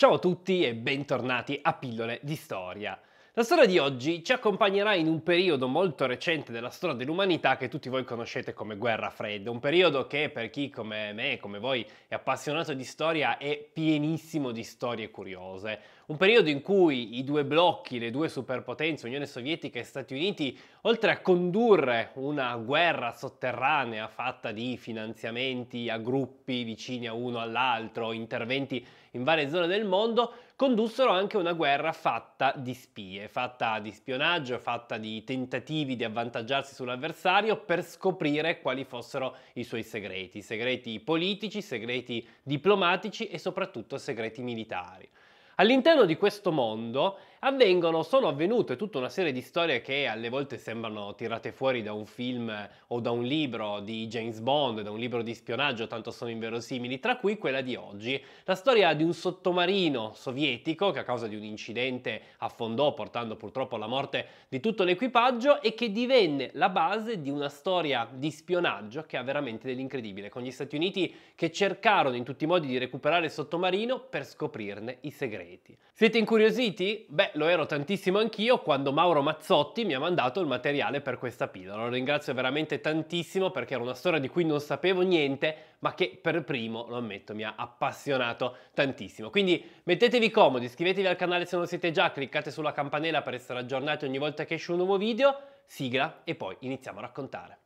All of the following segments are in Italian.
Ciao a tutti e bentornati a Pillole di Storia. La storia di oggi ci accompagnerà in un periodo molto recente della storia dell'umanità che tutti voi conoscete come Guerra Fredda, un periodo che per chi come me, come voi, è appassionato di storia è pienissimo di storie curiose, un periodo in cui i due blocchi, le due superpotenze, Unione Sovietica e Stati Uniti, oltre a condurre una guerra sotterranea fatta di finanziamenti a gruppi vicini a uno all'altro, interventi in varie zone del mondo, condussero anche una guerra fatta di spie, fatta di spionaggio, fatta di tentativi di avvantaggiarsi sull'avversario per scoprire quali fossero i suoi segreti, segreti politici, segreti diplomatici e soprattutto segreti militari. All'interno di questo mondo avvengono, sono avvenute tutta una serie di storie che alle volte sembrano tirate fuori da un film o da un libro di James Bond, da un libro di spionaggio, tanto sono inverosimili, tra cui quella di oggi, la storia di un sottomarino sovietico che a causa di un incidente affondò portando purtroppo alla morte di tutto l'equipaggio e che divenne la base di una storia di spionaggio che ha veramente dell'incredibile, con gli Stati Uniti che cercarono in tutti i modi di recuperare il sottomarino per scoprirne i segreti. Siete incuriositi? Beh, me lo ero tantissimo anch'io quando Mauro Mazzotti mi ha mandato il materiale per questa pillola. Lo ringrazio veramente tantissimo perché era una storia di cui non sapevo niente, ma che per primo, lo ammetto, mi ha appassionato tantissimo. Quindi mettetevi comodi, iscrivetevi al canale se non lo siete già, cliccate sulla campanella per essere aggiornati ogni volta che esce un nuovo video, sigla e poi iniziamo a raccontare.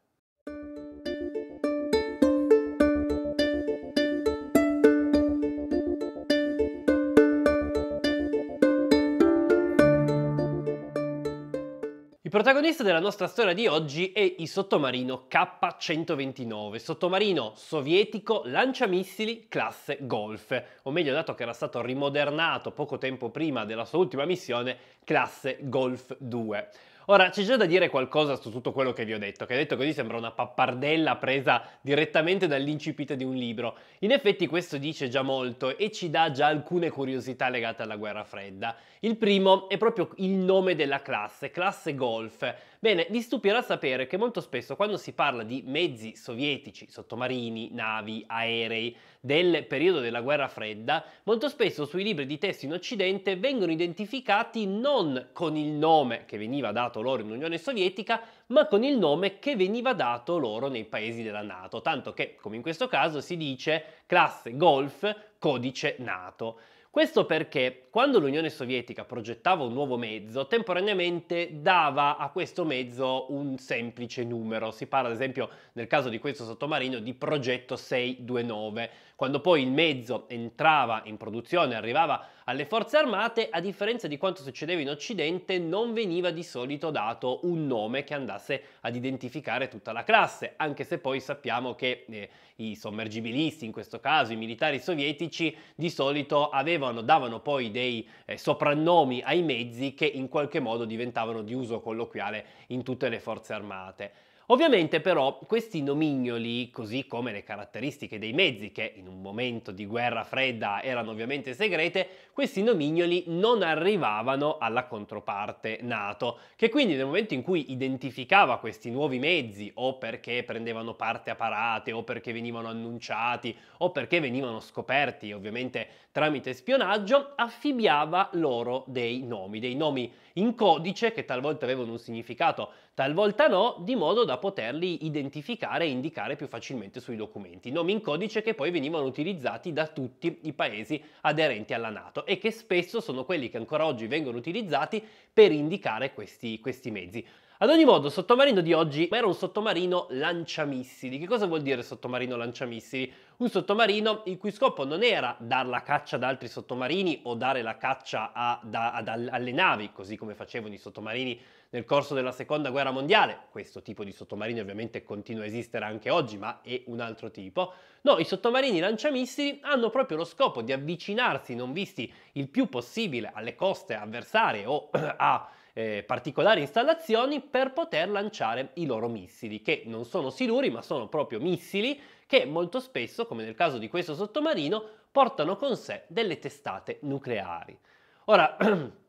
protagonista della nostra storia di oggi è il sottomarino K-129, sottomarino sovietico lanciamissili classe Golf, o meglio dato che era stato rimodernato poco tempo prima della sua ultima missione, classe Golf 2. Ora, c'è già da dire qualcosa su tutto quello che vi ho detto, che detto così sembra una pappardella presa direttamente dall'incipit di un libro. In effetti questo dice già molto e ci dà già alcune curiosità legate alla guerra fredda. Il primo è proprio il nome della classe, classe golf. Bene, vi stupirà sapere che molto spesso quando si parla di mezzi sovietici, sottomarini, navi, aerei del periodo della guerra fredda, molto spesso sui libri di testo in Occidente vengono identificati non con il nome che veniva dato loro in Unione Sovietica, ma con il nome che veniva dato loro nei paesi della Nato, tanto che, come in questo caso, si dice classe golf codice Nato. Questo perché quando l'Unione Sovietica progettava un nuovo mezzo, temporaneamente dava a questo mezzo un semplice numero. Si parla ad esempio nel caso di questo sottomarino di progetto 629. Quando poi il mezzo entrava in produzione, arrivava alle forze armate, a differenza di quanto succedeva in Occidente, non veniva di solito dato un nome che andasse ad identificare tutta la classe, anche se poi sappiamo che eh, i sommergibilisti, in questo caso i militari sovietici, di solito avevano, davano poi dei eh, soprannomi ai mezzi che in qualche modo diventavano di uso colloquiale in tutte le forze armate. Ovviamente però questi nomignoli, così come le caratteristiche dei mezzi che in un momento di guerra fredda erano ovviamente segrete, questi nomignoli non arrivavano alla controparte NATO, che quindi nel momento in cui identificava questi nuovi mezzi o perché prendevano parte a parate o perché venivano annunciati o perché venivano scoperti ovviamente tramite spionaggio, affibbiava loro dei nomi, dei nomi in codice che talvolta avevano un significato, talvolta no, di modo da da poterli identificare e indicare più facilmente sui documenti, nomi in codice che poi venivano utilizzati da tutti i paesi aderenti alla Nato e che spesso sono quelli che ancora oggi vengono utilizzati per indicare questi, questi mezzi. Ad ogni modo, il sottomarino di oggi era un sottomarino lanciamissili. Che cosa vuol dire sottomarino lanciamissili? Un sottomarino il cui scopo non era dar la caccia ad altri sottomarini o dare la caccia a, da, ad, alle navi, così come facevano i sottomarini nel corso della seconda guerra mondiale, questo tipo di sottomarini ovviamente continua a esistere anche oggi, ma è un altro tipo, no, i sottomarini lanciamissili hanno proprio lo scopo di avvicinarsi non visti il più possibile alle coste avversarie o a eh, particolari installazioni per poter lanciare i loro missili, che non sono siluri ma sono proprio missili che molto spesso, come nel caso di questo sottomarino, portano con sé delle testate nucleari. Ora,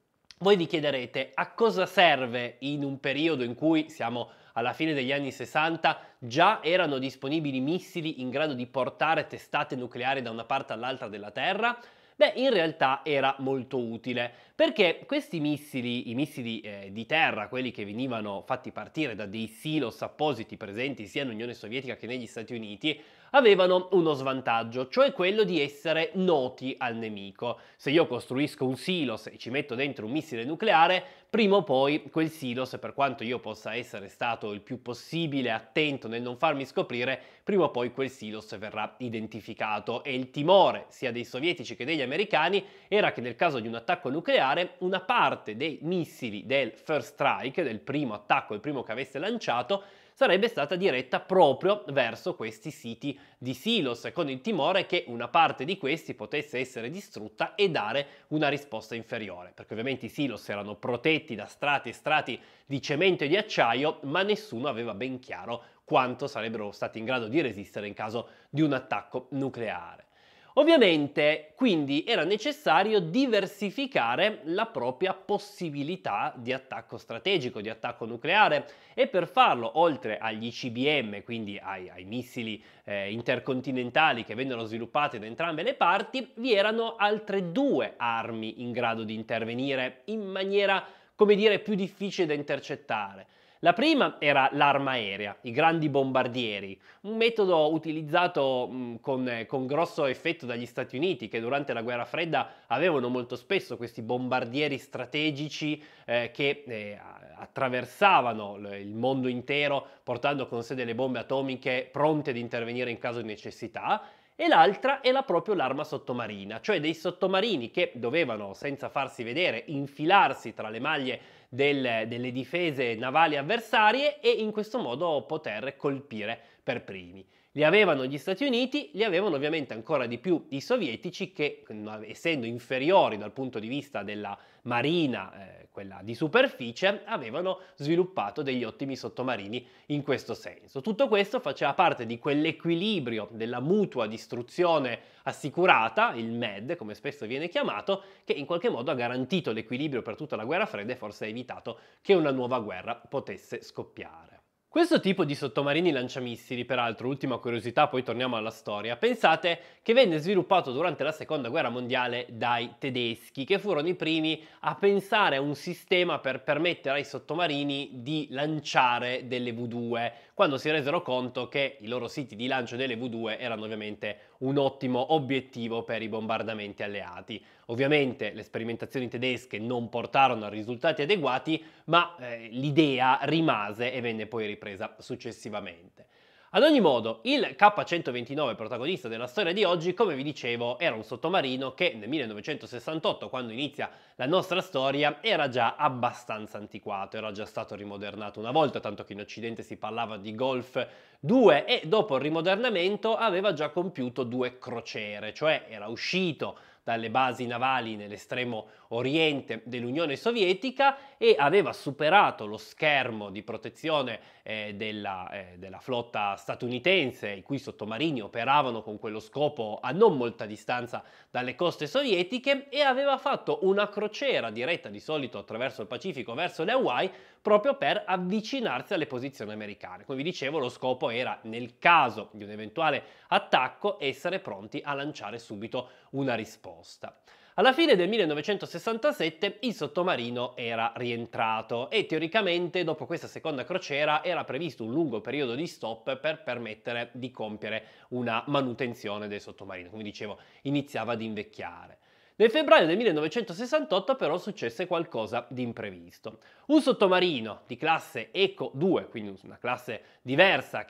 Voi vi chiederete a cosa serve in un periodo in cui siamo alla fine degli anni 60 già erano disponibili missili in grado di portare testate nucleari da una parte all'altra della Terra? Beh, in realtà era molto utile, perché questi missili, i missili eh, di terra, quelli che venivano fatti partire da dei silos appositi presenti sia in Unione Sovietica che negli Stati Uniti, avevano uno svantaggio, cioè quello di essere noti al nemico. Se io costruisco un silos e ci metto dentro un missile nucleare, prima o poi quel silos, per quanto io possa essere stato il più possibile attento nel non farmi scoprire, prima o poi quel silos verrà identificato e il timore sia dei sovietici che degli americani era che nel caso di un attacco nucleare una parte dei missili del first strike, del primo attacco, il primo che avesse lanciato, sarebbe stata diretta proprio verso questi siti di silos, con il timore che una parte di questi potesse essere distrutta e dare una risposta inferiore, perché ovviamente i silos erano protetti da strati e strati di cemento e di acciaio, ma nessuno aveva ben chiaro quanto sarebbero stati in grado di resistere in caso di un attacco nucleare. Ovviamente quindi era necessario diversificare la propria possibilità di attacco strategico, di attacco nucleare e per farlo oltre agli ICBM, quindi ai, ai missili eh, intercontinentali che vennero sviluppati da entrambe le parti, vi erano altre due armi in grado di intervenire in maniera, come dire, più difficile da intercettare. La prima era l'arma aerea, i grandi bombardieri, un metodo utilizzato con, con grosso effetto dagli Stati Uniti che durante la guerra fredda avevano molto spesso questi bombardieri strategici eh, che eh, attraversavano il mondo intero portando con sé delle bombe atomiche pronte ad intervenire in caso di necessità e l'altra era proprio l'arma sottomarina, cioè dei sottomarini che dovevano, senza farsi vedere, infilarsi tra le maglie del, delle difese navali avversarie e in questo modo poter colpire per primi. Li avevano gli Stati Uniti, li avevano ovviamente ancora di più i sovietici che, essendo inferiori dal punto di vista della marina, eh, quella di superficie, avevano sviluppato degli ottimi sottomarini in questo senso. Tutto questo faceva parte di quell'equilibrio della mutua distruzione assicurata, il MED come spesso viene chiamato, che in qualche modo ha garantito l'equilibrio per tutta la guerra fredda e forse ha evitato che una nuova guerra potesse scoppiare. Questo tipo di sottomarini lanciamissili, peraltro, ultima curiosità, poi torniamo alla storia, pensate che venne sviluppato durante la seconda guerra mondiale dai tedeschi, che furono i primi a pensare a un sistema per permettere ai sottomarini di lanciare delle V2, quando si resero conto che i loro siti di lancio delle V2 erano ovviamente un ottimo obiettivo per i bombardamenti alleati. Ovviamente le sperimentazioni tedesche non portarono a risultati adeguati, ma eh, l'idea rimase e venne poi ripresa successivamente. Ad ogni modo, il K-129 protagonista della storia di oggi, come vi dicevo, era un sottomarino che nel 1968, quando inizia la nostra storia, era già abbastanza antiquato, era già stato rimodernato una volta, tanto che in Occidente si parlava di Golf 2 e dopo il rimodernamento aveva già compiuto due crociere, cioè era uscito dalle basi navali nell'estremo Oriente dell'Unione Sovietica e aveva superato lo schermo di protezione eh, della, eh, della, flotta statunitense, i cui sottomarini operavano con quello scopo a non molta distanza dalle coste sovietiche, e aveva fatto una crociera diretta di solito attraverso il Pacifico verso le Hawaii proprio per avvicinarsi alle posizioni americane. Come vi dicevo, lo scopo era, nel caso di un eventuale attacco, essere pronti a lanciare subito una risposta. Alla fine del 1967 il sottomarino era rientrato e teoricamente dopo questa seconda crociera era previsto un lungo periodo di stop per permettere di compiere una manutenzione del sottomarino. Come dicevo, iniziava ad invecchiare. Nel febbraio del 1968 però successe qualcosa di imprevisto. Un sottomarino di classe Eco 2, quindi una classe diversa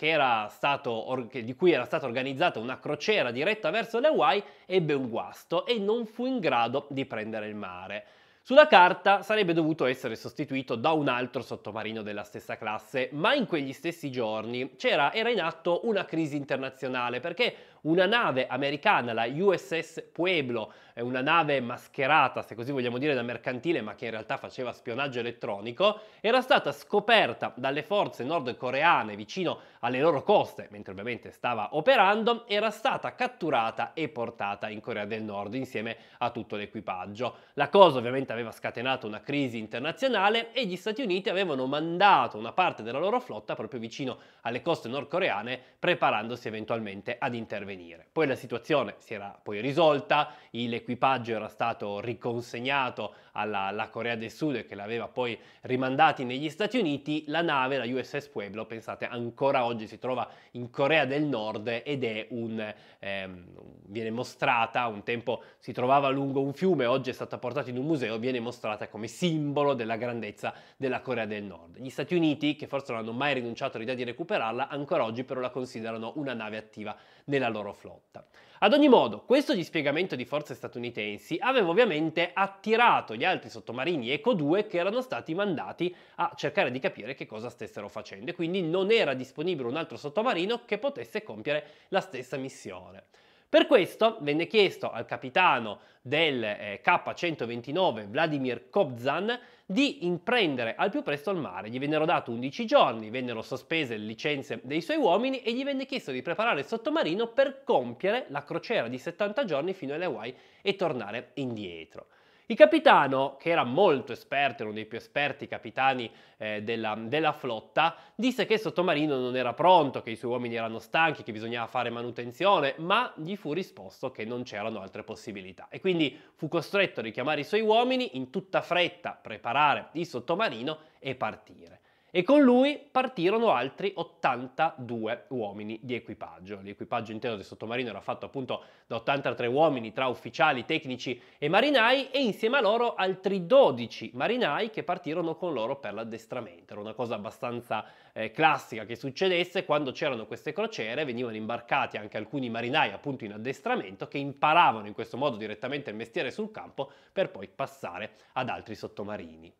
stato, di cui era stata organizzata una crociera diretta verso le Hawaii, ebbe un guasto e non fu in grado di prendere il mare. Sulla carta sarebbe dovuto essere sostituito da un altro sottomarino della stessa classe, ma in quegli stessi giorni era in atto una crisi internazionale perché una nave americana, la USS Pueblo, una nave mascherata, se così vogliamo dire, da mercantile, ma che in realtà faceva spionaggio elettronico, era stata scoperta dalle forze nordcoreane vicino alle loro coste, mentre ovviamente stava operando, era stata catturata e portata in Corea del Nord insieme a tutto l'equipaggio. La cosa ovviamente aveva scatenato una crisi internazionale e gli Stati Uniti avevano mandato una parte della loro flotta proprio vicino alle coste nordcoreane, preparandosi eventualmente ad intervenire intervenire. Poi la situazione si era poi risolta, l'equipaggio era stato riconsegnato alla, alla Corea del Sud che l'aveva poi rimandato negli Stati Uniti, la nave, la USS Pueblo, pensate, ancora oggi si trova in Corea del Nord ed è un, ehm, viene mostrata, un tempo si trovava lungo un fiume, oggi è stata portata in un museo, viene mostrata come simbolo della grandezza della Corea del Nord. Gli Stati Uniti, che forse non hanno mai rinunciato all'idea di recuperarla, ancora oggi però la considerano una nave attiva nella loro flotta. Ad ogni modo, questo dispiegamento di forze statunitensi aveva ovviamente attirato gli altri sottomarini Eco 2 che erano stati mandati a cercare di capire che cosa stessero facendo e quindi non era disponibile un altro sottomarino che potesse compiere la stessa missione. Per questo venne chiesto al capitano del eh, K-129 Vladimir Kobzan di imprendere al più presto il mare. Gli vennero dati 11 giorni, vennero sospese le licenze dei suoi uomini e gli venne chiesto di preparare il sottomarino per compiere la crociera di 70 giorni fino alle Hawaii e tornare indietro. Il capitano, che era molto esperto, uno dei più esperti capitani eh, della, della, flotta, disse che il sottomarino non era pronto, che i suoi uomini erano stanchi, che bisognava fare manutenzione, ma gli fu risposto che non c'erano altre possibilità. E quindi fu costretto a richiamare i suoi uomini in tutta fretta, preparare il sottomarino e partire e con lui partirono altri 82 uomini di equipaggio. L'equipaggio intero del sottomarino era fatto appunto da 83 uomini tra ufficiali, tecnici e marinai e insieme a loro altri 12 marinai che partirono con loro per l'addestramento. Era una cosa abbastanza eh, classica che succedesse quando c'erano queste crociere, venivano imbarcati anche alcuni marinai appunto in addestramento che imparavano in questo modo direttamente il mestiere sul campo per poi passare ad altri sottomarini.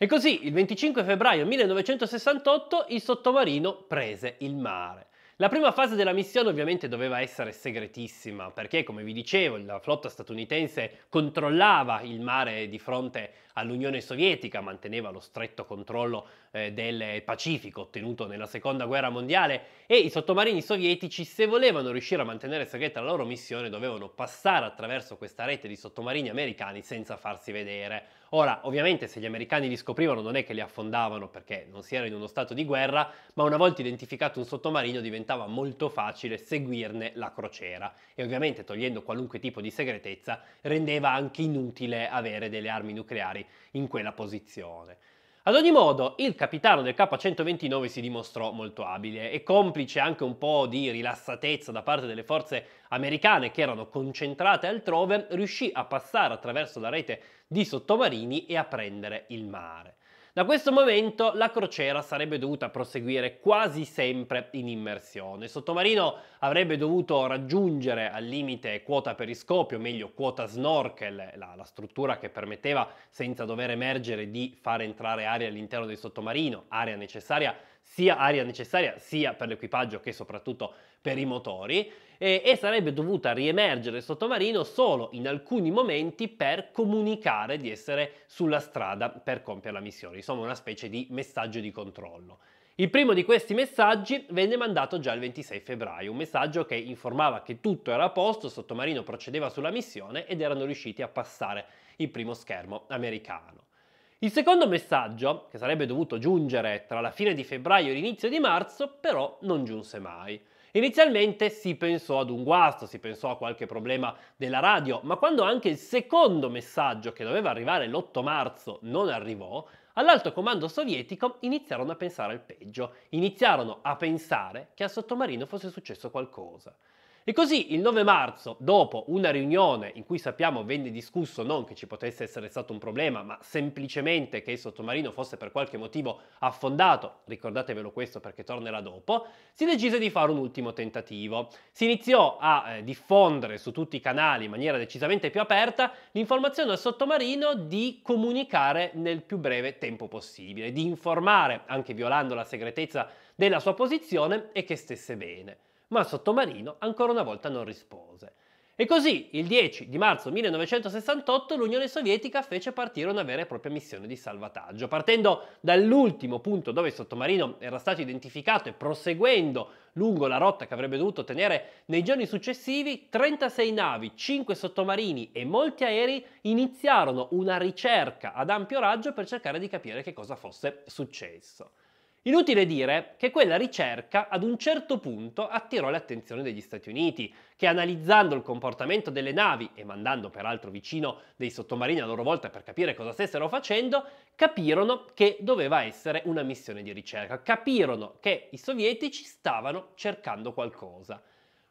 E così il 25 febbraio 1968 il sottomarino prese il mare. La prima fase della missione ovviamente doveva essere segretissima perché, come vi dicevo, la flotta statunitense controllava il mare di fronte all'Unione Sovietica, manteneva lo stretto controllo eh, del Pacifico ottenuto nella Seconda Guerra Mondiale e i sottomarini sovietici, se volevano riuscire a mantenere segreta la loro missione, dovevano passare attraverso questa rete di sottomarini americani senza farsi vedere. Ora, ovviamente se gli americani li scoprivano non è che li affondavano perché non si era in uno stato di guerra, ma una volta identificato un sottomarino diventava molto facile seguirne la crociera e ovviamente togliendo qualunque tipo di segretezza rendeva anche inutile avere delle armi nucleari in quella posizione. Ad ogni modo, il capitano del K129 si dimostrò molto abile e complice anche un po' di rilassatezza da parte delle forze americane che erano concentrate altrove, riuscì a passare attraverso la rete di sottomarini e a prendere il mare. Da questo momento la crociera sarebbe dovuta proseguire quasi sempre in immersione. Il sottomarino avrebbe dovuto raggiungere al limite quota periscopio, meglio quota snorkel, la, la struttura che permetteva senza dover emergere di far entrare aria all'interno del sottomarino, area necessaria sia aria necessaria sia per l'equipaggio che soprattutto per i motori eh, e sarebbe dovuta riemergere sottomarino solo in alcuni momenti per comunicare di essere sulla strada per compiere la missione, insomma una specie di messaggio di controllo. Il primo di questi messaggi venne mandato già il 26 febbraio, un messaggio che informava che tutto era a posto, il sottomarino procedeva sulla missione ed erano riusciti a passare il primo schermo americano. Il secondo messaggio, che sarebbe dovuto giungere tra la fine di febbraio e l'inizio di marzo, però non giunse mai. Inizialmente si pensò ad un guasto, si pensò a qualche problema della radio, ma quando anche il secondo messaggio che doveva arrivare l'8 marzo non arrivò, all'alto comando sovietico iniziarono a pensare al peggio, iniziarono a pensare che al sottomarino fosse successo qualcosa. E così il 9 marzo, dopo una riunione in cui sappiamo venne discusso non che ci potesse essere stato un problema, ma semplicemente che il sottomarino fosse per qualche motivo affondato, ricordatevelo questo perché tornerà dopo, si decise di fare un ultimo tentativo. Si iniziò a eh, diffondere su tutti i canali in maniera decisamente più aperta l'informazione al sottomarino di comunicare nel più breve tempo possibile, di informare, anche violando la segretezza della sua posizione, e che stesse bene ma Sottomarino ancora una volta non rispose. E così, il 10 di marzo 1968, l'Unione Sovietica fece partire una vera e propria missione di salvataggio, partendo dall'ultimo punto dove il sottomarino era stato identificato e proseguendo lungo la rotta che avrebbe dovuto tenere nei giorni successivi, 36 navi, 5 sottomarini e molti aerei iniziarono una ricerca ad ampio raggio per cercare di capire che cosa fosse successo. Inutile dire che quella ricerca ad un certo punto attirò l'attenzione degli Stati Uniti, che analizzando il comportamento delle navi e mandando peraltro vicino dei sottomarini a loro volta per capire cosa stessero facendo, capirono che doveva essere una missione di ricerca, capirono che i sovietici stavano cercando qualcosa.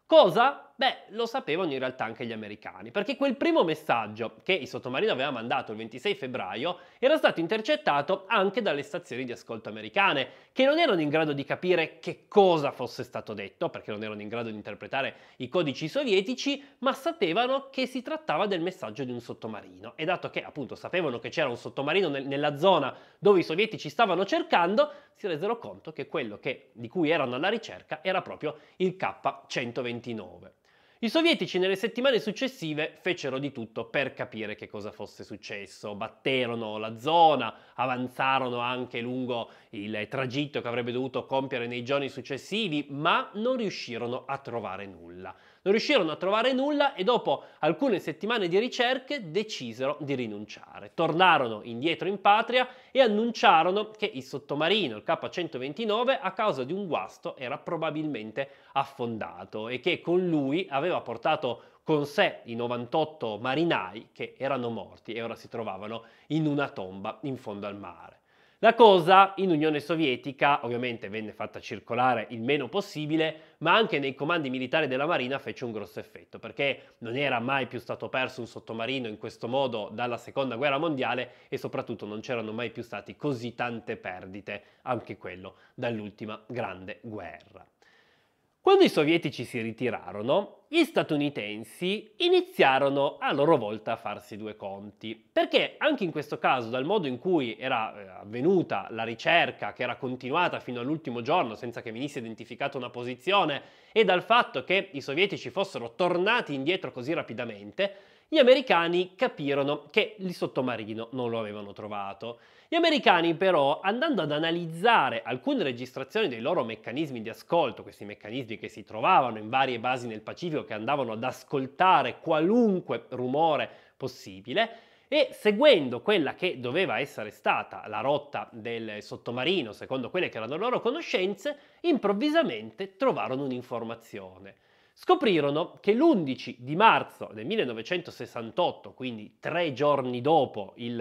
Cosa? Beh, lo sapevano in realtà anche gli americani, perché quel primo messaggio che il sottomarino aveva mandato il 26 febbraio era stato intercettato anche dalle stazioni di ascolto americane, che non erano in grado di capire che cosa fosse stato detto, perché non erano in grado di interpretare i codici sovietici, ma sapevano che si trattava del messaggio di un sottomarino. E dato che appunto sapevano che c'era un sottomarino nel, nella zona dove i sovietici stavano cercando, si resero conto che quello che, di cui erano alla ricerca era proprio il K-129. I sovietici nelle settimane successive fecero di tutto per capire che cosa fosse successo, batterono la zona, avanzarono anche lungo il tragitto che avrebbe dovuto compiere nei giorni successivi, ma non riuscirono a trovare nulla. Non riuscirono a trovare nulla e dopo alcune settimane di ricerche decisero di rinunciare. Tornarono indietro in patria e annunciarono che il sottomarino, il K-129, a causa di un guasto era probabilmente affondato e che con lui aveva portato con sé i 98 marinai che erano morti e ora si trovavano in una tomba in fondo al mare. La cosa in Unione Sovietica ovviamente venne fatta circolare il meno possibile, ma anche nei comandi militari della Marina fece un grosso effetto, perché non era mai più stato perso un sottomarino in questo modo dalla Seconda Guerra Mondiale e soprattutto non c'erano mai più state così tante perdite, anche quello, dall'ultima Grande Guerra. Quando i sovietici si ritirarono, gli statunitensi iniziarono a loro volta a farsi due conti, perché anche in questo caso dal modo in cui era eh, avvenuta la ricerca, che era continuata fino all'ultimo giorno senza che venisse identificata una posizione, e dal fatto che i sovietici fossero tornati indietro così rapidamente, gli americani capirono che il sottomarino non lo avevano trovato. Gli americani però, andando ad analizzare alcune registrazioni dei loro meccanismi di ascolto, questi meccanismi che si trovavano in varie basi nel Pacifico che andavano ad ascoltare qualunque rumore possibile, e seguendo quella che doveva essere stata la rotta del sottomarino, secondo quelle che erano le loro conoscenze, improvvisamente trovarono un'informazione scoprirono che l'11 di marzo del 1968, quindi tre giorni dopo il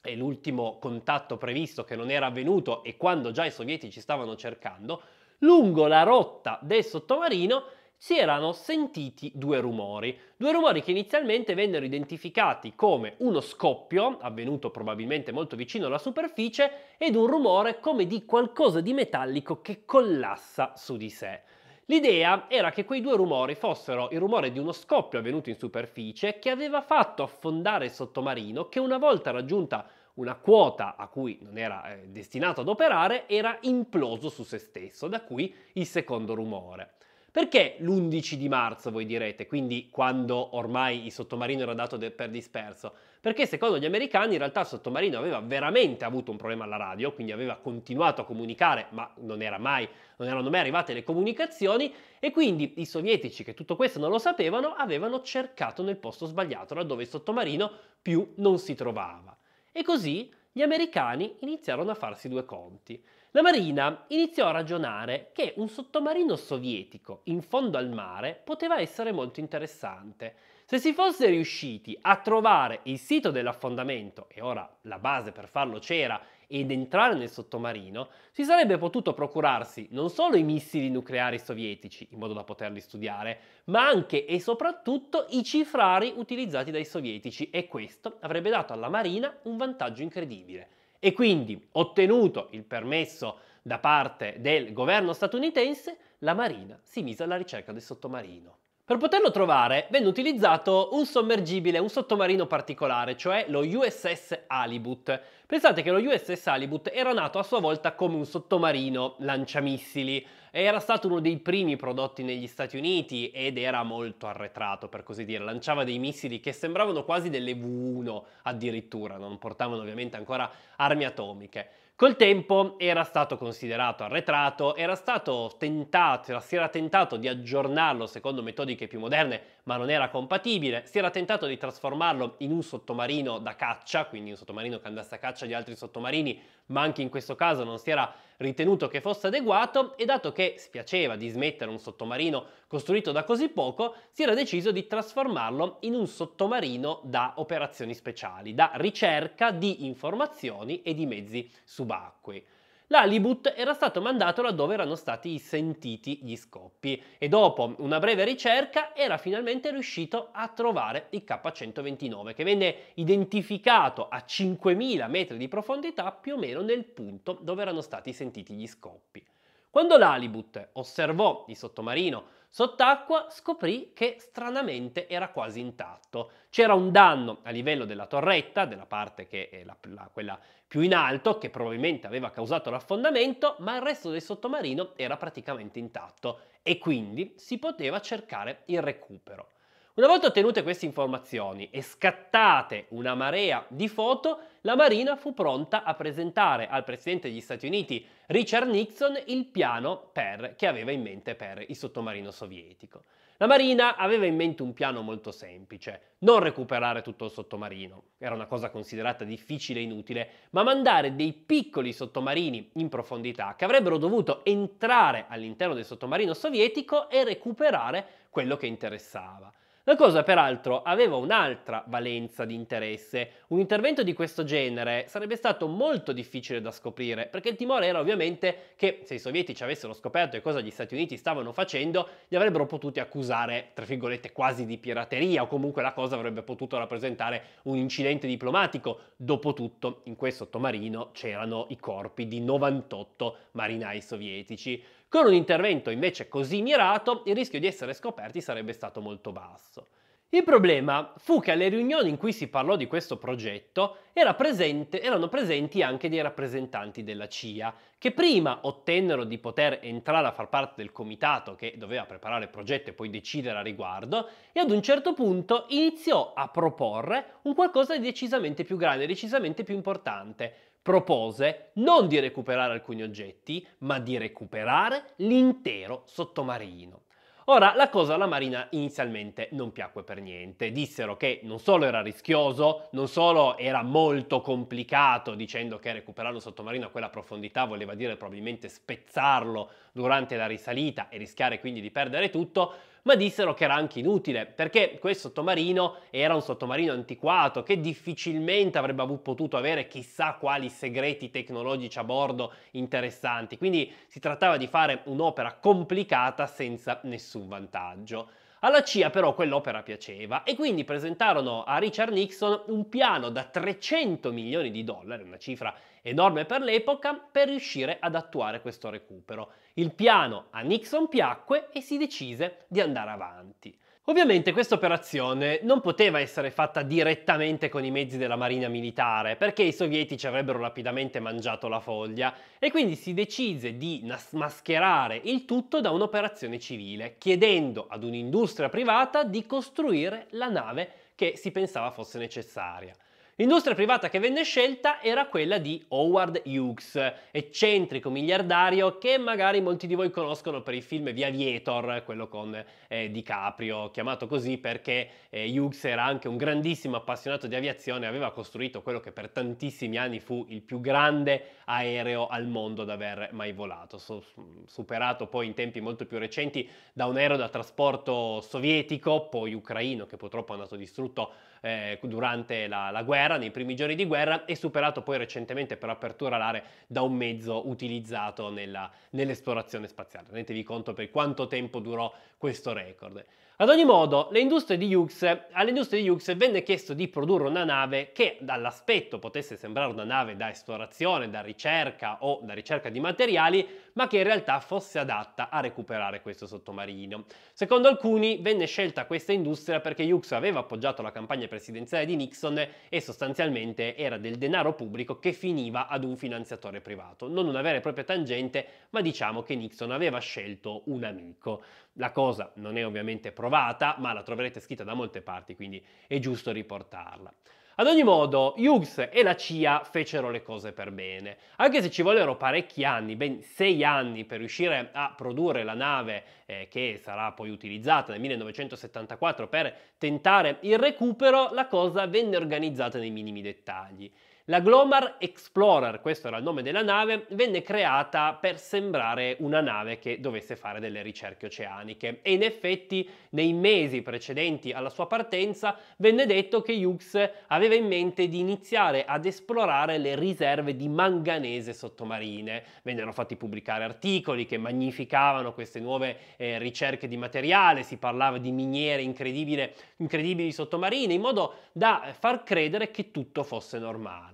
eh, l'ultimo contatto previsto che non era avvenuto e quando già i sovietici stavano cercando, lungo la rotta del sottomarino si erano sentiti due rumori, due rumori che inizialmente vennero identificati come uno scoppio, avvenuto probabilmente molto vicino alla superficie, ed un rumore come di qualcosa di metallico che collassa su di sé. L'idea era che quei due rumori fossero il rumore di uno scoppio avvenuto in superficie che aveva fatto affondare il sottomarino che una volta raggiunta una quota a cui non era eh, destinato ad operare era imploso su se stesso, da cui il secondo rumore. Perché l'11 di marzo, voi direte, quindi quando ormai il sottomarino era dato per disperso? perché secondo gli americani in realtà il sottomarino aveva veramente avuto un problema alla radio, quindi aveva continuato a comunicare, ma non, era mai, non erano mai arrivate le comunicazioni e quindi i sovietici che tutto questo non lo sapevano avevano cercato nel posto sbagliato, laddove il sottomarino più non si trovava. E così gli americani iniziarono a farsi due conti. La Marina iniziò a ragionare che un sottomarino sovietico in fondo al mare poteva essere molto interessante se si fosse riusciti a trovare il sito dell'affondamento, e ora la base per farlo c'era, ed entrare nel sottomarino, si sarebbe potuto procurarsi non solo i missili nucleari sovietici, in modo da poterli studiare, ma anche e soprattutto i cifrari utilizzati dai sovietici e questo avrebbe dato alla Marina un vantaggio incredibile. E quindi, ottenuto il permesso da parte del governo statunitense, la Marina si mise alla ricerca del sottomarino. Per poterlo trovare venne utilizzato un sommergibile, un sottomarino particolare, cioè lo USS Halibut. Pensate che lo USS Halibut era nato a sua volta come un sottomarino lanciamissili. Era stato uno dei primi prodotti negli Stati Uniti ed era molto arretrato, per così dire. Lanciava dei missili che sembravano quasi delle V1 addirittura, non portavano ovviamente ancora armi atomiche. Col tempo era stato considerato arretrato, era stato tentato, si era tentato di aggiornarlo secondo metodiche più moderne, ma non era compatibile, si era tentato di trasformarlo in un sottomarino da caccia, quindi un sottomarino che andasse a caccia di altri sottomarini, ma anche in questo caso non si era ritenuto che fosse adeguato e dato che spiaceva di smettere un sottomarino costruito da così poco, si era deciso di trasformarlo in un sottomarino da operazioni speciali, da ricerca di informazioni e di mezzi subacquei l'alibut era stato mandato laddove erano stati sentiti gli scoppi e dopo una breve ricerca era finalmente riuscito a trovare il K129 che venne identificato a 5000 metri di profondità più o meno nel punto dove erano stati sentiti gli scoppi. Quando l'alibut osservò il sottomarino Sott'acqua scoprì che stranamente era quasi intatto. C'era un danno a livello della torretta, della parte che è la, la, quella più in alto, che probabilmente aveva causato l'affondamento, ma il resto del sottomarino era praticamente intatto e quindi si poteva cercare il recupero. Una volta ottenute queste informazioni e scattate una marea di foto, la Marina fu pronta a presentare al presidente degli Stati Uniti Richard Nixon il piano per, che aveva in mente per il sottomarino sovietico. La Marina aveva in mente un piano molto semplice, non recuperare tutto il sottomarino, era una cosa considerata difficile e inutile, ma mandare dei piccoli sottomarini in profondità che avrebbero dovuto entrare all'interno del sottomarino sovietico e recuperare quello che interessava. La cosa peraltro aveva un'altra valenza di interesse. Un intervento di questo genere sarebbe stato molto difficile da scoprire, perché il timore era ovviamente che se i sovietici avessero scoperto cosa gli Stati Uniti stavano facendo, li avrebbero potuti accusare, tra virgolette, quasi di pirateria o comunque la cosa avrebbe potuto rappresentare un incidente diplomatico. Dopotutto, in quel sottomarino c'erano i corpi di 98 marinai sovietici. Con un intervento invece così mirato, il rischio di essere scoperti sarebbe stato molto basso. Il problema fu che alle riunioni in cui si parlò di questo progetto era presente, erano presenti anche dei rappresentanti della CIA, che prima ottennero di poter entrare a far parte del comitato che doveva preparare il progetto e poi decidere a riguardo, e ad un certo punto iniziò a proporre un qualcosa di decisamente più grande, decisamente più importante, propose non di recuperare alcuni oggetti, ma di recuperare l'intero sottomarino. Ora, la cosa alla Marina inizialmente non piacque per niente. Dissero che non solo era rischioso, non solo era molto complicato, dicendo che recuperare un sottomarino a quella profondità voleva dire probabilmente spezzarlo durante la risalita e rischiare quindi di perdere tutto, ma dissero che era anche inutile, perché questo sottomarino era un sottomarino antiquato che difficilmente avrebbe potuto avere chissà quali segreti tecnologici a bordo interessanti, quindi si trattava di fare un'opera complicata senza nessun vantaggio. Alla CIA però quell'opera piaceva e quindi presentarono a Richard Nixon un piano da 300 milioni di dollari, una cifra enorme per l'epoca, per riuscire ad attuare questo recupero. Il piano a Nixon piacque e si decise di andare avanti. Ovviamente questa operazione non poteva essere fatta direttamente con i mezzi della marina militare perché i sovietici avrebbero rapidamente mangiato la foglia e quindi si decise di nas- mascherare il tutto da un'operazione civile chiedendo ad un'industria privata di costruire la nave che si pensava fosse necessaria. L'industria privata che venne scelta era quella di Howard Hughes, eccentrico miliardario che magari molti di voi conoscono per il film Via Vietor, quello con eh, DiCaprio, chiamato così perché eh, Hughes era anche un grandissimo appassionato di aviazione, aveva costruito quello che per tantissimi anni fu il più grande aereo al mondo ad aver mai volato, so, superato poi in tempi molto più recenti da un aereo da trasporto sovietico, poi ucraino che purtroppo è andato distrutto eh, durante la, la, guerra, nei primi giorni di guerra, e superato poi recentemente per apertura alare da un mezzo utilizzato nella, nell'esplorazione spaziale. Rendetevi conto per quanto tempo durò questo record. Ad ogni modo, industrie Hughes, all'industria di Hughes venne chiesto di produrre una nave che dall'aspetto potesse sembrare una nave da esplorazione, da ricerca o da ricerca di materiali, ma che in realtà fosse adatta a recuperare questo sottomarino. Secondo alcuni venne scelta questa industria perché Hughes aveva appoggiato la campagna presidenziale di Nixon e sostanzialmente era del denaro pubblico che finiva ad un finanziatore privato. Non una vera e propria tangente, ma diciamo che Nixon aveva scelto un amico. La cosa non è ovviamente provata, ma la troverete scritta da molte parti, quindi è giusto riportarla. Ad ogni modo, Hughes e la CIA fecero le cose per bene. Anche se ci vollero parecchi anni, ben sei anni, per riuscire a produrre la nave eh, che sarà poi utilizzata nel 1974 per tentare il recupero, la cosa venne organizzata nei minimi dettagli. La Glomar Explorer, questo era il nome della nave, venne creata per sembrare una nave che dovesse fare delle ricerche oceaniche e in effetti nei mesi precedenti alla sua partenza venne detto che Hughes aveva in mente di iniziare ad esplorare le riserve di manganese sottomarine. Vennero fatti pubblicare articoli che magnificavano queste nuove eh, ricerche di materiale, si parlava di miniere incredibili sottomarine, in modo da far credere che tutto fosse normale.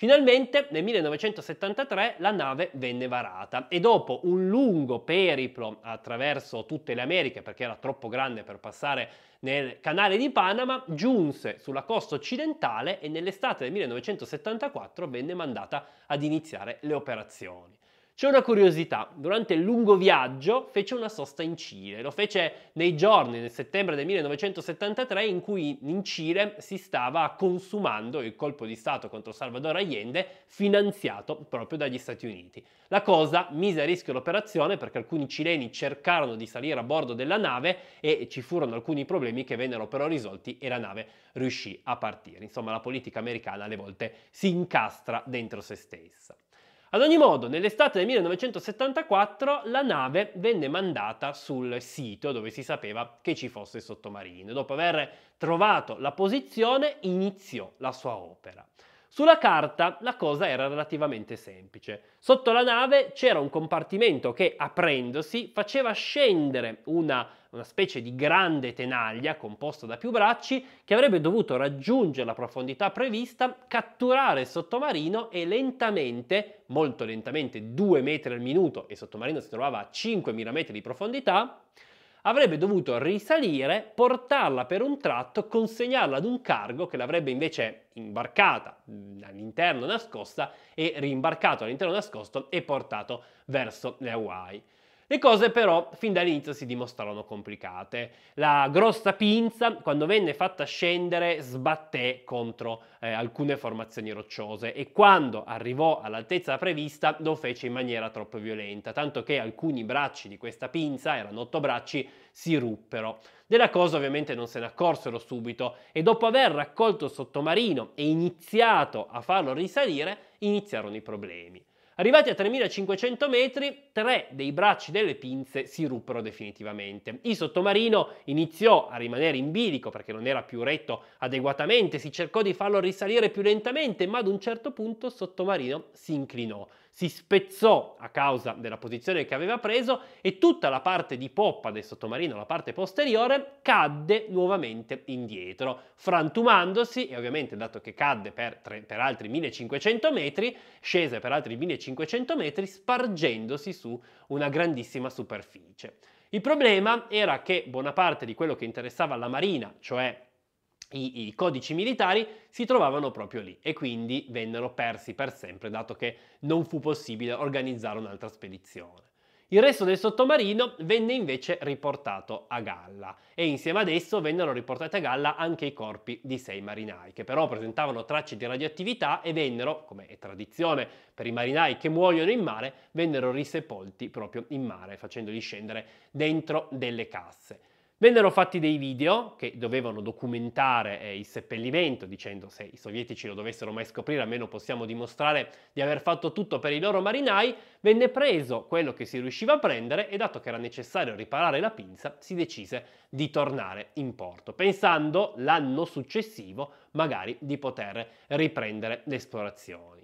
Finalmente nel 1973 la nave venne varata e dopo un lungo periplo attraverso tutte le Americhe perché era troppo grande per passare nel canale di Panama, giunse sulla costa occidentale e nell'estate del 1974 venne mandata ad iniziare le operazioni. C'è una curiosità, durante il lungo viaggio fece una sosta in Cile, lo fece nei giorni del settembre del 1973 in cui in Cile si stava consumando il colpo di Stato contro Salvador Allende finanziato proprio dagli Stati Uniti. La cosa mise a rischio l'operazione perché alcuni cileni cercarono di salire a bordo della nave e ci furono alcuni problemi che vennero però risolti e la nave riuscì a partire. Insomma la politica americana alle volte si incastra dentro se stessa. Ad ogni modo, nell'estate del 1974 la nave venne mandata sul sito dove si sapeva che ci fosse il sottomarino. Dopo aver trovato la posizione, iniziò la sua opera. Sulla carta la cosa era relativamente semplice. Sotto la nave c'era un compartimento che, aprendosi, faceva scendere una una specie di grande tenaglia composta da più bracci che avrebbe dovuto raggiungere la profondità prevista, catturare il sottomarino e lentamente, molto lentamente, 2 metri al minuto e il sottomarino si trovava a 5.000 metri di profondità, avrebbe dovuto risalire, portarla per un tratto, consegnarla ad un cargo che l'avrebbe invece imbarcata all'interno nascosta e rimbarcato all'interno nascosto e portato verso le Hawaii. Le cose però fin dall'inizio si dimostrarono complicate. La grossa pinza, quando venne fatta scendere, sbatté contro eh, alcune formazioni rocciose e quando arrivò all'altezza prevista lo fece in maniera troppo violenta, tanto che alcuni bracci di questa pinza, erano otto bracci, si ruppero. Della cosa ovviamente non se ne accorsero subito e dopo aver raccolto il sottomarino e iniziato a farlo risalire, iniziarono i problemi. Arrivati a 3500 metri, tre dei bracci delle pinze si ruppero definitivamente. Il sottomarino iniziò a rimanere in bilico perché non era più retto adeguatamente, si cercò di farlo risalire più lentamente, ma ad un certo punto il sottomarino si inclinò si spezzò a causa della posizione che aveva preso e tutta la parte di poppa del sottomarino, la parte posteriore, cadde nuovamente indietro, frantumandosi e ovviamente dato che cadde per, tre, per altri 1500 metri, scese per altri 1500 metri spargendosi su una grandissima superficie. Il problema era che buona parte di quello che interessava alla marina, cioè i, i, codici militari si trovavano proprio lì e quindi vennero persi per sempre, dato che non fu possibile organizzare un'altra spedizione. Il resto del sottomarino venne invece riportato a galla e insieme ad esso vennero riportati a galla anche i corpi di sei marinai, che però presentavano tracce di radioattività e vennero, come è tradizione per i marinai che muoiono in mare, vennero risepolti proprio in mare, facendoli scendere dentro delle casse. Vennero fatti dei video che dovevano documentare eh, il seppellimento, dicendo se i sovietici lo dovessero mai scoprire, almeno possiamo dimostrare di aver fatto tutto per i loro marinai. Venne preso quello che si riusciva a prendere e dato che era necessario riparare la pinza, si decise di tornare in porto, pensando l'anno successivo magari di poter riprendere l'esplorazione.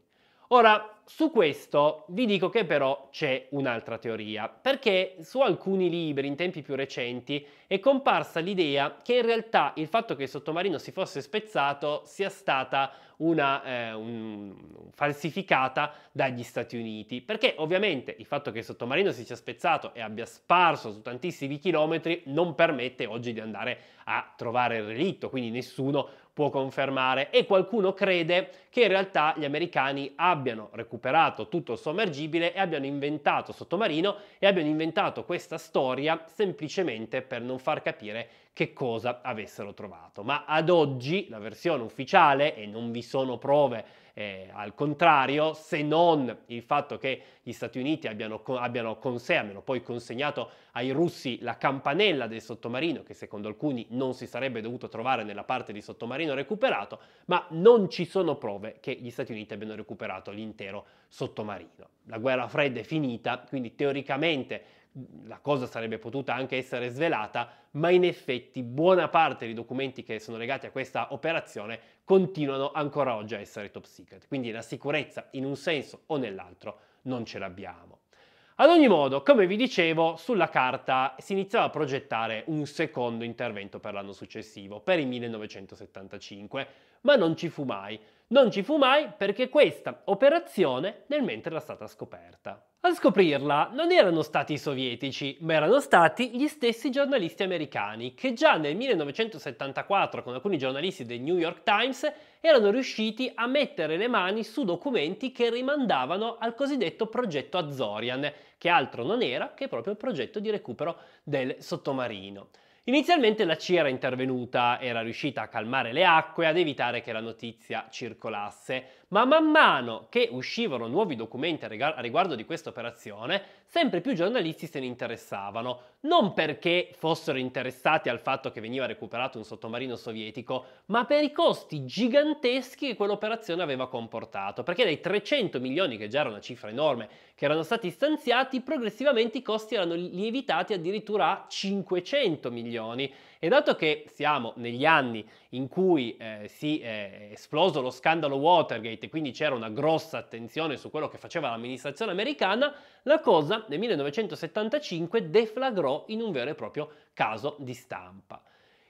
Ora, su questo vi dico che però c'è un'altra teoria, perché su alcuni libri in tempi più recenti è comparsa l'idea che in realtà il fatto che il sottomarino si fosse spezzato sia stata una, eh, un, falsificata dagli Stati Uniti, perché ovviamente il fatto che il sottomarino si sia spezzato e abbia sparso su tantissimi chilometri non permette oggi di andare a trovare il relitto, quindi nessuno può confermare e qualcuno crede che in realtà gli americani abbiano recuperato tutto il sommergibile e abbiano inventato sottomarino e abbiano inventato questa storia semplicemente per non far capire che cosa avessero trovato. Ma ad oggi la versione ufficiale, e non vi sono prove eh, al contrario, se non il fatto che gli Stati Uniti abbiano, abbiano con sé, abbiano poi consegnato ai russi la campanella del sottomarino, che secondo alcuni non si sarebbe dovuto trovare nella parte di sottomarino recuperato, ma non ci sono prove che gli Stati Uniti abbiano recuperato l'intero sottomarino. La guerra fredda è finita, quindi teoricamente la cosa sarebbe potuta anche essere svelata, ma in effetti buona parte dei documenti che sono legati a questa operazione continuano ancora oggi a essere top secret. Quindi la sicurezza in un senso o nell'altro non ce l'abbiamo. Ad ogni modo, come vi dicevo, sulla carta si iniziava a progettare un secondo intervento per l'anno successivo, per il 1975, ma non ci fu mai. Non ci fu mai perché questa operazione nel mentre era stata scoperta. A scoprirla non erano stati i sovietici, ma erano stati gli stessi giornalisti americani che già nel 1974 con alcuni giornalisti del New York Times erano riusciti a mettere le mani su documenti che rimandavano al cosiddetto progetto Azorian, che altro non era che proprio il progetto di recupero del sottomarino. Inizialmente la CIA era intervenuta, era riuscita a calmare le acque, ad evitare che la notizia circolasse, ma man mano che uscivano nuovi documenti a riguardo di questa operazione, sempre più giornalisti se ne interessavano, non perché fossero interessati al fatto che veniva recuperato un sottomarino sovietico, ma per i costi giganteschi che quell'operazione aveva comportato, perché dai 300 milioni, che già era una cifra enorme, che erano stati stanziati, progressivamente i costi erano lievitati addirittura a 500 milioni e dato che siamo negli anni in cui eh, si eh, è esploso lo scandalo Watergate e quindi c'era una grossa attenzione su quello che faceva l'amministrazione americana, la cosa nel 1975 deflagrò in un vero e proprio caso di stampa.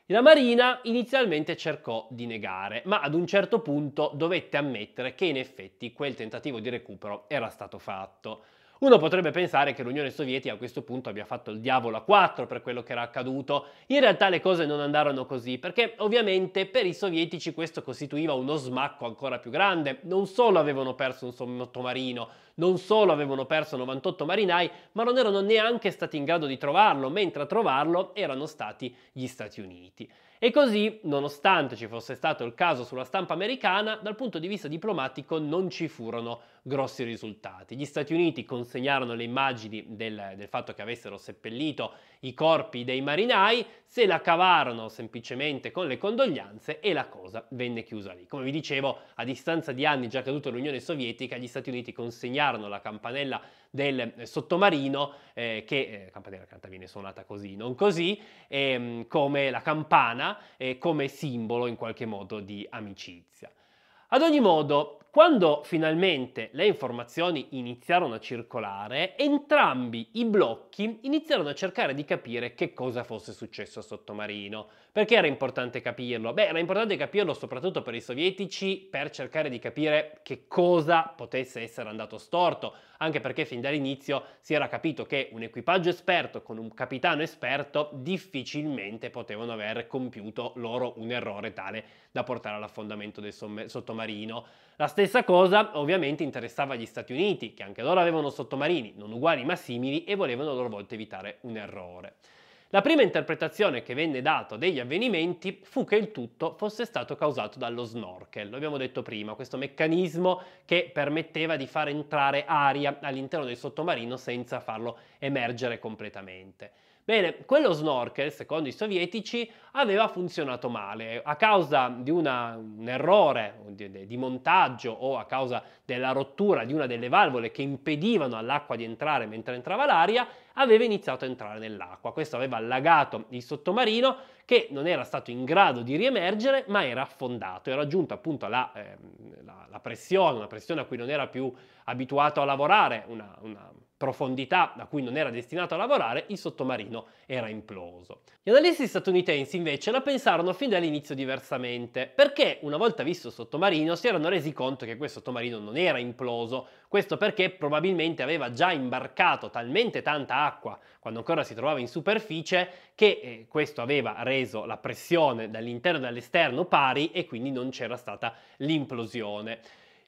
La Marina inizialmente cercò di negare, ma ad un certo punto dovette ammettere che in effetti quel tentativo di recupero era stato fatto. Uno potrebbe pensare che l'Unione Sovietica a questo punto abbia fatto il diavolo a quattro per quello che era accaduto. In realtà le cose non andarono così, perché ovviamente per i sovietici questo costituiva uno smacco ancora più grande. Non solo avevano perso un sottomarino, non solo avevano perso 98 marinai, ma non erano neanche stati in grado di trovarlo, mentre a trovarlo erano stati gli Stati Uniti. E così, nonostante ci fosse stato il caso sulla stampa americana, dal punto di vista diplomatico non ci furono grossi risultati. Gli Stati Uniti consegnarono le immagini del, del fatto che avessero seppellito i corpi dei marinai, se la cavarono semplicemente con le condoglianze e la cosa venne chiusa lì. Come vi dicevo, a distanza di anni già caduta l'Unione Sovietica, gli Stati Uniti consegnarono la campanella del eh, sottomarino eh, che, eh, campanella canta viene suonata così, non così, ehm, come la campana, eh, come simbolo in qualche modo di amicizia. Ad ogni modo, quando finalmente le informazioni iniziarono a circolare, entrambi i blocchi iniziarono a cercare di capire che cosa fosse successo a Sottomarino. Perché era importante capirlo? Beh, era importante capirlo soprattutto per i sovietici per cercare di capire che cosa potesse essere andato storto, anche perché fin dall'inizio si era capito che un equipaggio esperto con un capitano esperto difficilmente potevano aver compiuto loro un errore tale da portare all'affondamento del sottomarino. La stessa cosa ovviamente interessava gli Stati Uniti, che anche loro avevano sottomarini non uguali ma simili e volevano a loro volta evitare un errore. La prima interpretazione che venne data degli avvenimenti fu che il tutto fosse stato causato dallo snorkel, lo abbiamo detto prima, questo meccanismo che permetteva di far entrare aria all'interno del sottomarino senza farlo emergere completamente. Bene, quello snorkel, secondo i sovietici, aveva funzionato male. A causa di una, un errore di, di montaggio o a causa della rottura di una delle valvole che impedivano all'acqua di entrare mentre entrava l'aria, aveva iniziato a entrare nell'acqua. Questo aveva allagato il sottomarino che non era stato in grado di riemergere ma era affondato. Era giunto appunto la, eh, pressione, una pressione a cui non era più abituato a lavorare, una, una profondità da cui non era destinato a lavorare, il sottomarino era imploso. Gli analisti statunitensi invece la pensarono fin dall'inizio diversamente, perché una volta visto il sottomarino si erano resi conto che questo sottomarino non era imploso, questo perché probabilmente aveva già imbarcato talmente tanta acqua quando ancora si trovava in superficie che eh, questo aveva reso la pressione dall'interno e dall'esterno pari e quindi non c'era stata l'implosione.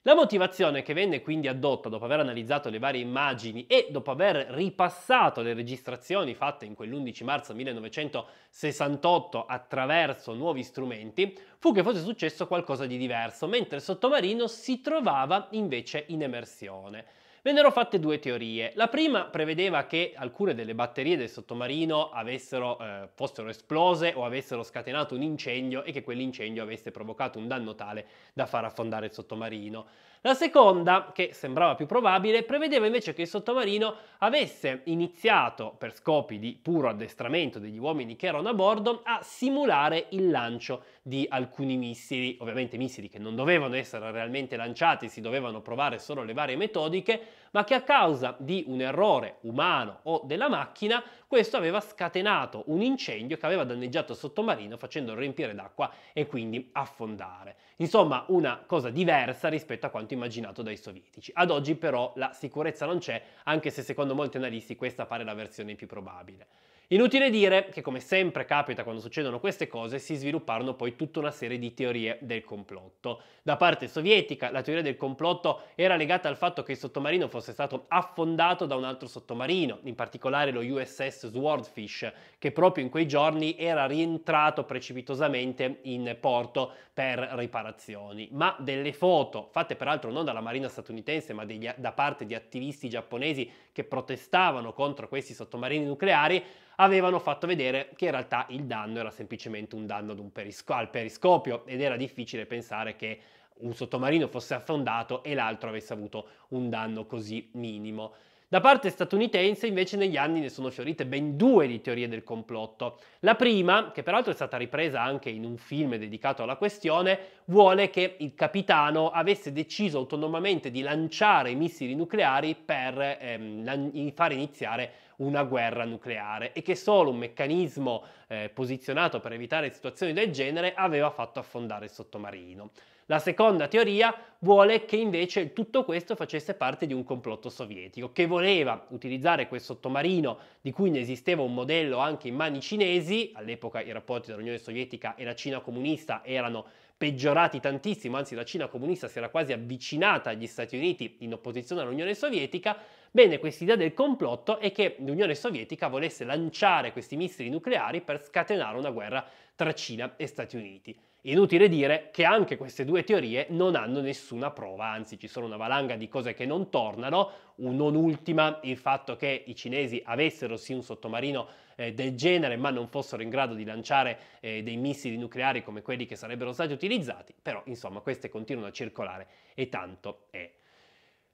La motivazione che venne quindi addotta dopo aver analizzato le varie immagini e dopo aver ripassato le registrazioni fatte in quell'11 marzo 1968 attraverso nuovi strumenti fu che fosse successo qualcosa di diverso, mentre il sottomarino si trovava invece in emersione. Vennero fatte due teorie. La prima prevedeva che alcune delle batterie del sottomarino avessero, eh, fossero esplose o avessero scatenato un incendio e che quell'incendio avesse provocato un danno tale da far affondare il sottomarino. La seconda, che sembrava più probabile, prevedeva invece che il sottomarino avesse iniziato, per scopi di puro addestramento degli uomini che erano a bordo, a simulare il lancio di alcuni missili, ovviamente missili che non dovevano essere realmente lanciati, si dovevano provare solo le varie metodiche, ma che a causa di un errore umano o della macchina questo aveva scatenato un incendio che aveva danneggiato il sottomarino facendolo riempire d'acqua e quindi affondare. Insomma, una cosa diversa rispetto a quanto immaginato dai sovietici. Ad oggi però la sicurezza non c'è, anche se secondo molti analisti questa pare la versione più probabile. Inutile dire che come sempre capita quando succedono queste cose si svilupparono poi tutta una serie di teorie del complotto. Da parte sovietica la teoria del complotto era legata al fatto che il sottomarino fosse stato affondato da un altro sottomarino, in particolare lo USS Swordfish, che proprio in quei giorni era rientrato precipitosamente in porto per riparazioni. Ma delle foto, fatte peraltro non dalla marina statunitense ma degli, da parte di attivisti giapponesi che protestavano contro questi sottomarini nucleari avevano fatto vedere che in realtà il danno era semplicemente un danno perisco- al periscopio ed era difficile pensare che un sottomarino fosse affondato e l'altro avesse avuto un danno così minimo. Da parte statunitense invece negli anni ne sono fiorite ben due di teorie del complotto. La prima, che peraltro è stata ripresa anche in un film dedicato alla questione, vuole che il capitano avesse deciso autonomamente di lanciare i missili nucleari per ehm, far iniziare una guerra nucleare e che solo un meccanismo eh, posizionato per evitare situazioni del genere aveva fatto affondare il sottomarino. La seconda teoria vuole che invece tutto questo facesse parte di un complotto sovietico, che voleva utilizzare quel sottomarino di cui ne esisteva un modello anche in mani cinesi, all'epoca i rapporti tra l'Unione Sovietica e la Cina comunista erano peggiorati tantissimo, anzi la Cina comunista si era quasi avvicinata agli Stati Uniti in opposizione all'Unione Sovietica, bene quest'idea del complotto è che l'Unione Sovietica volesse lanciare questi missili nucleari per scatenare una guerra tra Cina e Stati Uniti. Inutile dire che anche queste due teorie non hanno nessuna prova, anzi ci sono una valanga di cose che non tornano, non ultima il fatto che i cinesi avessero sì un sottomarino eh, del genere ma non fossero in grado di lanciare eh, dei missili nucleari come quelli che sarebbero stati utilizzati, però insomma queste continuano a circolare e tanto è.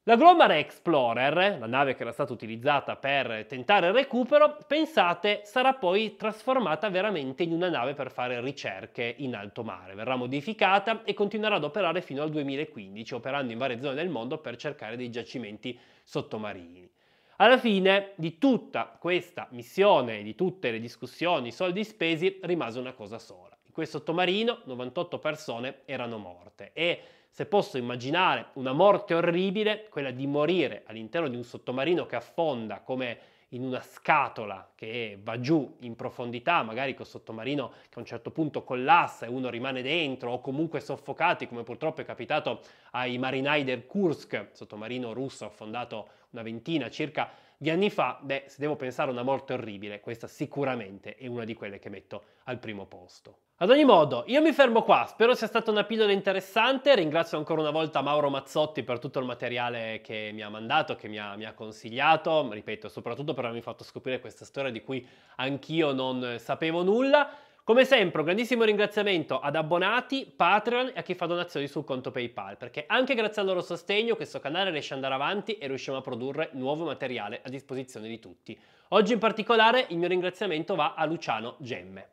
La Glomar Explorer, la nave che era stata utilizzata per tentare il recupero, pensate sarà poi trasformata veramente in una nave per fare ricerche in alto mare. Verrà modificata e continuerà ad operare fino al 2015, operando in varie zone del mondo per cercare dei giacimenti sottomarini. Alla fine di tutta questa missione, di tutte le discussioni, i soldi spesi, rimase una cosa sola. In quel sottomarino 98 persone erano morte e se posso immaginare una morte orribile, quella di morire all'interno di un sottomarino che affonda come in una scatola che va giù in profondità, magari col sottomarino che a un certo punto collassa e uno rimane dentro o comunque soffocati, come purtroppo è capitato ai marinai del Kursk, sottomarino russo affondato una ventina circa di anni fa, beh, se devo pensare a una morte orribile, questa sicuramente è una di quelle che metto al primo posto. Ad ogni modo, io mi fermo qua, spero sia stata una pillola interessante, ringrazio ancora una volta Mauro Mazzotti per tutto il materiale che mi ha mandato, che mi ha, mi ha consigliato, ripeto, soprattutto per avermi fatto scoprire questa storia di cui anch'io non sapevo nulla. Come sempre, un grandissimo ringraziamento ad abbonati, Patreon e a chi fa donazioni sul conto PayPal, perché anche grazie al loro sostegno questo canale riesce ad andare avanti e riusciamo a produrre nuovo materiale a disposizione di tutti. Oggi in particolare il mio ringraziamento va a Luciano Gemme.